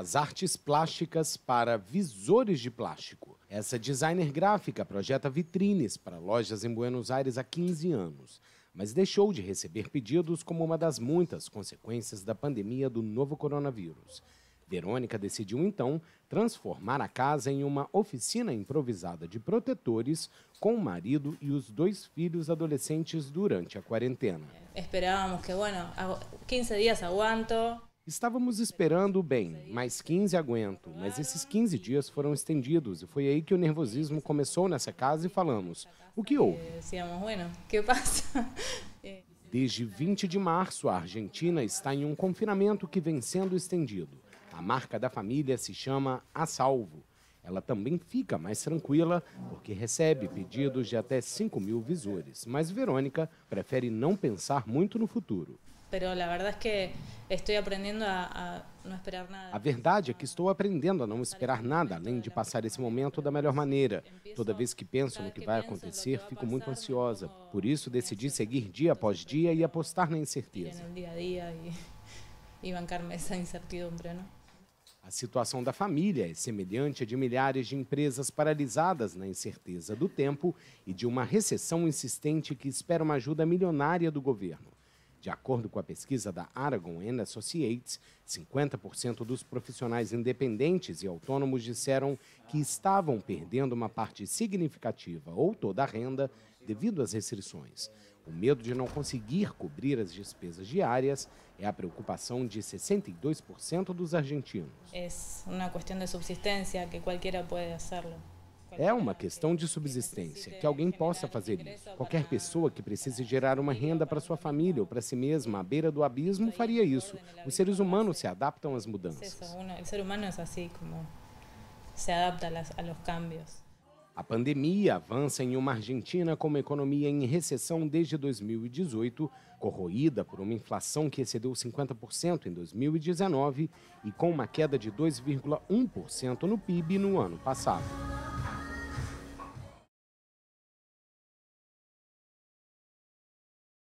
das artes plásticas para visores de plástico. Essa designer gráfica projeta vitrines para lojas em Buenos Aires há 15 anos, mas deixou de receber pedidos como uma das muitas consequências da pandemia do novo coronavírus. Verônica decidiu então transformar a casa em uma oficina improvisada de protetores com o marido e os dois filhos adolescentes durante a quarentena. Esperávamos que, bueno, 15 dias aguanto. Estávamos esperando bem, mais 15 aguento, mas esses 15 dias foram estendidos e foi aí que o nervosismo começou nessa casa e falamos: o que houve? Eh, eh, Desde 20 de março, a Argentina está em um confinamento que vem sendo estendido. A marca da família se chama A Salvo. Ela também fica mais tranquila porque recebe pedidos de até 5 mil visores, mas Verônica prefere não pensar muito no futuro. que Estou aprendendo a, a, não esperar nada. A verdade é que estou aprendendo a não esperar nada, além de passar esse momento da melhor maneira. Toda vez que penso no que vai acontecer, fico muito ansiosa. Por isso, decidi seguir dia após dia e apostar na incerteza. E bancar-me essa incertidumbre, não? A situação da família é semelhante à de milhares de empresas paralisadas na incerteza do tempo e de uma recessão insistente que espera uma ajuda milionária do governo. De acordo com a pesquisa da Aragon Associates, 50% dos profissionais independentes e autônomos disseram que estavam perdendo uma parte significativa ou toda a renda devido às restrições. O medo de não conseguir cobrir as despesas diárias é a preocupação de 62% dos argentinos. É uma questão de subsistência que qualquer pode fazer. É uma questão de subsistência, que alguém possa fazer isso. Qualquer pessoa que precise gerar uma renda para sua família ou para si mesma à beira do abismo faria isso. Os seres humanos se adaptam às mudanças. O ser humano é assim, como se adapta aos cambios. A pandemia avança em uma Argentina com uma economia em recessão desde 2018, corroída por uma inflação que excedeu 50% em 2019 e com uma queda de 2,1% no PIB no ano passado.